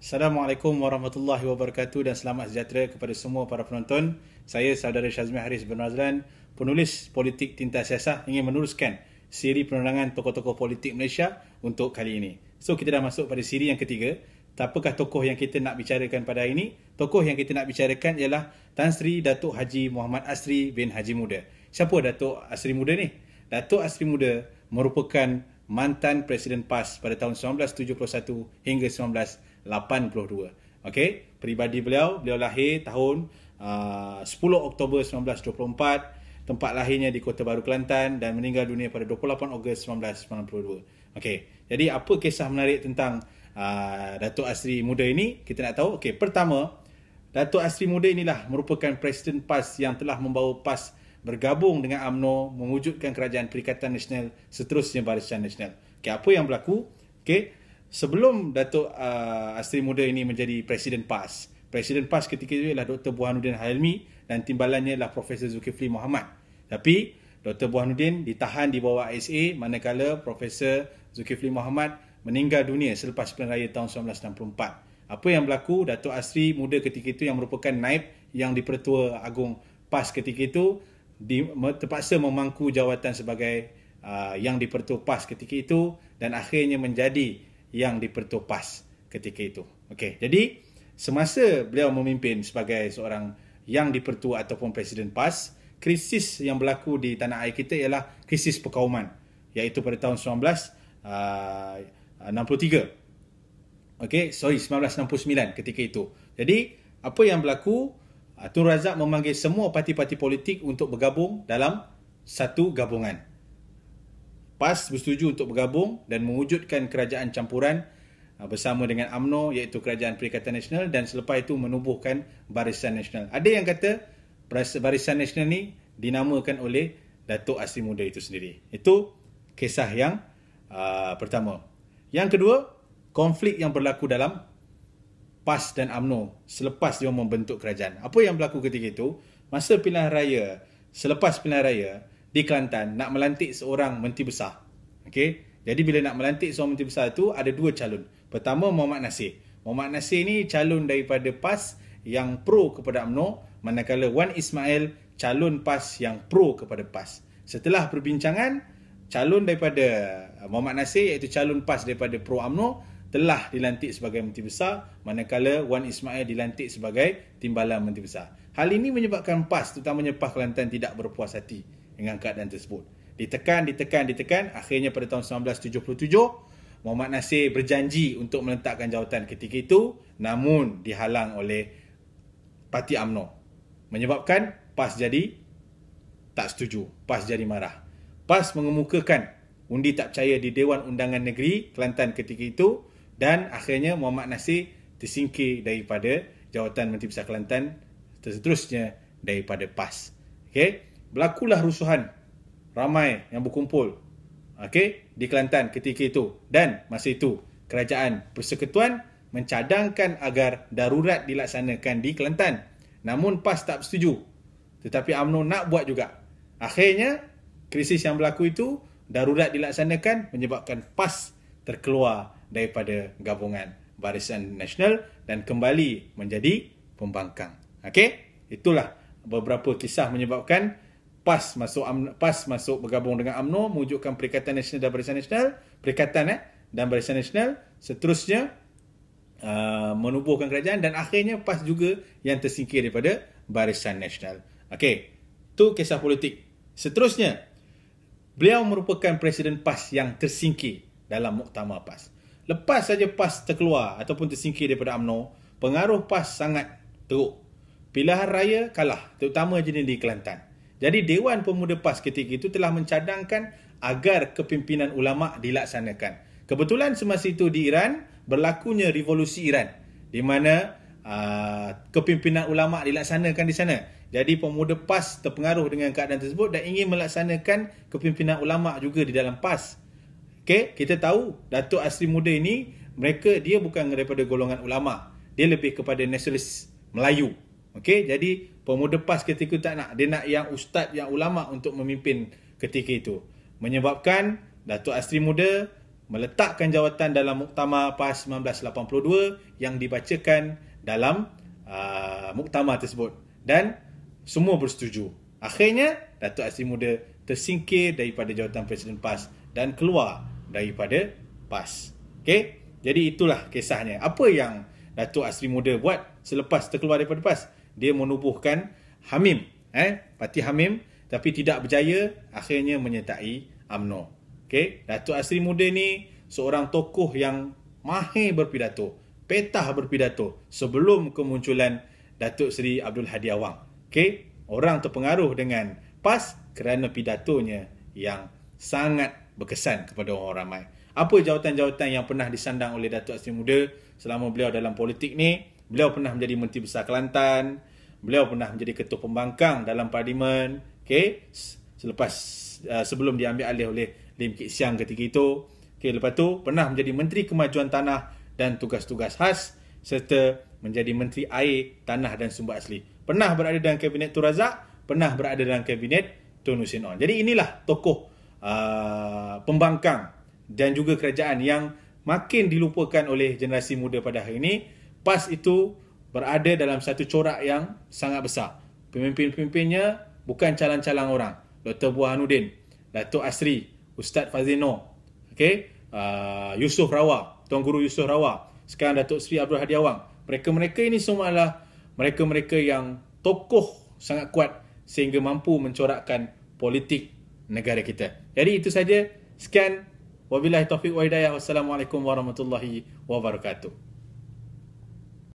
Assalamualaikum warahmatullahi wabarakatuh dan selamat sejahtera kepada semua para penonton. Saya saudara Syazmi Haris bin Razlan, penulis politik Tinta Siasah ingin meneruskan siri penerangan tokoh-tokoh politik Malaysia untuk kali ini. So kita dah masuk pada siri yang ketiga. Apakah tokoh yang kita nak bicarakan pada hari ini? Tokoh yang kita nak bicarakan ialah Tan Sri Datuk Haji Muhammad Asri bin Haji Muda. Siapa Datuk Asri Muda ni? Datuk Asri Muda merupakan mantan Presiden PAS pada tahun 1971 hingga 19 1982. Okey, peribadi beliau, beliau lahir tahun uh, 10 Oktober 1924, tempat lahirnya di Kota Baru Kelantan dan meninggal dunia pada 28 Ogos 1992. Okey, jadi apa kisah menarik tentang uh, Datuk Asri Muda ini? Kita nak tahu. Okey, pertama, Datuk Asri Muda inilah merupakan presiden PAS yang telah membawa PAS bergabung dengan AMNO mewujudkan kerajaan Perikatan Nasional seterusnya Barisan Nasional. Okey, apa yang berlaku? Okey, sebelum Datuk uh, Astri Muda ini menjadi Presiden PAS. Presiden PAS ketika itu ialah Dr. Buhanuddin Halmi dan timbalannya ialah Profesor Zulkifli Muhammad. Tapi Dr. Buhanuddin ditahan di bawah ISA manakala Profesor Zulkifli Muhammad meninggal dunia selepas pilihan raya tahun 1964. Apa yang berlaku, Datuk Asri muda ketika itu yang merupakan naib yang dipertua agung PAS ketika itu di, terpaksa memangku jawatan sebagai uh, yang dipertua PAS ketika itu dan akhirnya menjadi yang dipertopas ketika itu. Okey, jadi semasa beliau memimpin sebagai seorang yang dipertua ataupun presiden PAS, krisis yang berlaku di tanah air kita ialah krisis perkauman iaitu pada tahun 1963. Ah, Okey, sorry 1969 ketika itu. Jadi apa yang berlaku ah, Tun Razak memanggil semua parti-parti politik untuk bergabung dalam satu gabungan. PAS bersetuju untuk bergabung dan mewujudkan kerajaan campuran uh, bersama dengan AMNO iaitu Kerajaan Perikatan Nasional dan selepas itu menubuhkan Barisan Nasional. Ada yang kata Barisan Nasional ni dinamakan oleh Datuk Asri Muda itu sendiri. Itu kisah yang uh, pertama. Yang kedua, konflik yang berlaku dalam PAS dan AMNO selepas dia membentuk kerajaan. Apa yang berlaku ketika itu? Masa pilihan raya, selepas pilihan raya, di Kelantan nak melantik seorang menteri besar. Okey. Jadi bila nak melantik seorang menteri besar tu ada dua calon. Pertama Muhammad Nasir. Muhammad Nasir ni calon daripada PAS yang pro kepada UMNO manakala Wan Ismail calon PAS yang pro kepada PAS. Setelah perbincangan calon daripada uh, Muhammad Nasir iaitu calon PAS daripada pro UMNO telah dilantik sebagai menteri besar manakala Wan Ismail dilantik sebagai timbalan menteri besar. Hal ini menyebabkan PAS terutamanya PAS Kelantan tidak berpuas hati dengan keadaan tersebut. Ditekan, ditekan, ditekan. Akhirnya pada tahun 1977, Muhammad Nasir berjanji untuk meletakkan jawatan ketika itu namun dihalang oleh parti UMNO. Menyebabkan PAS jadi tak setuju, PAS jadi marah. PAS mengemukakan undi tak percaya di Dewan Undangan Negeri Kelantan ketika itu dan akhirnya Muhammad Nasir tersingkir daripada jawatan Menteri Besar Kelantan seterusnya daripada PAS. Okay berlakulah rusuhan ramai yang berkumpul okey di Kelantan ketika itu dan masa itu kerajaan persekutuan mencadangkan agar darurat dilaksanakan di Kelantan namun PAS tak setuju tetapi AMNO nak buat juga akhirnya krisis yang berlaku itu darurat dilaksanakan menyebabkan PAS terkeluar daripada gabungan barisan nasional dan kembali menjadi pembangkang okey itulah beberapa kisah menyebabkan PAS masuk PAS masuk bergabung dengan AMNO mewujudkan Perikatan Nasional dan Barisan Nasional Perikatan eh dan Barisan Nasional seterusnya uh, menubuhkan kerajaan dan akhirnya PAS juga yang tersingkir daripada Barisan Nasional. Okey, tu kisah politik. Seterusnya beliau merupakan presiden PAS yang tersingkir dalam muktamar PAS. Lepas saja PAS terkeluar ataupun tersingkir daripada AMNO, pengaruh PAS sangat teruk. Pilihan raya kalah, terutama jenis di Kelantan. Jadi Dewan Pemuda PAS ketika itu telah mencadangkan agar kepimpinan ulama dilaksanakan. Kebetulan semasa itu di Iran berlakunya revolusi Iran di mana uh, kepimpinan ulama dilaksanakan di sana. Jadi pemuda PAS terpengaruh dengan keadaan tersebut dan ingin melaksanakan kepimpinan ulama juga di dalam PAS. Okey, kita tahu Datuk Asri Muda ini mereka dia bukan daripada golongan ulama. Dia lebih kepada nasionalis Melayu. Okey, jadi pemuda PAS ketika itu tak nak. Dia nak yang ustaz, yang ulama untuk memimpin ketika itu. Menyebabkan Datuk Asri Muda meletakkan jawatan dalam Muktama PAS 1982 yang dibacakan dalam uh, Muktamar tersebut. Dan semua bersetuju. Akhirnya, Datuk Asri Muda tersingkir daripada jawatan Presiden PAS dan keluar daripada PAS. Okay? Jadi itulah kisahnya. Apa yang Datuk Asri Muda buat selepas terkeluar daripada PAS? dia menubuhkan Hamim eh parti Hamim tapi tidak berjaya akhirnya menyertai AMNO okey Datuk Asri Muda ni seorang tokoh yang mahir berpidato petah berpidato sebelum kemunculan Datuk Seri Abdul Hadi Awang okey orang terpengaruh dengan PAS kerana pidatonya yang sangat berkesan kepada orang ramai apa jawatan-jawatan yang pernah disandang oleh Datuk Asri Muda selama beliau dalam politik ni Beliau pernah menjadi Menteri Besar Kelantan. Beliau pernah menjadi Ketua Pembangkang dalam Parlimen. Okay. Selepas uh, sebelum diambil alih oleh Lim Kit Siang ketika itu. Okay. Lepas tu pernah menjadi Menteri Kemajuan Tanah dan Tugas-Tugas Khas. Serta menjadi Menteri Air, Tanah dan Sumber Asli. Pernah berada dalam Kabinet Tun Razak. Pernah berada dalam Kabinet Tun Hussein On. Jadi inilah tokoh uh, pembangkang dan juga kerajaan yang makin dilupakan oleh generasi muda pada hari ini. PAS itu berada dalam satu corak yang sangat besar. Pemimpin-pemimpinnya bukan calon-calon orang. Dr. Buhanuddin, Datuk Asri, Ustaz Fazino, okay? uh, ah, Yusuf Rawa, Tuan Guru Yusuf Rawa, sekarang Datuk Sri Abdul Hadi Awang. Mereka-mereka ini semua adalah mereka-mereka yang tokoh sangat kuat sehingga mampu mencorakkan politik negara kita. Jadi itu saja. Sekian. Wabillahi taufiq wa hidayah. Wassalamualaikum warahmatullahi wabarakatuh.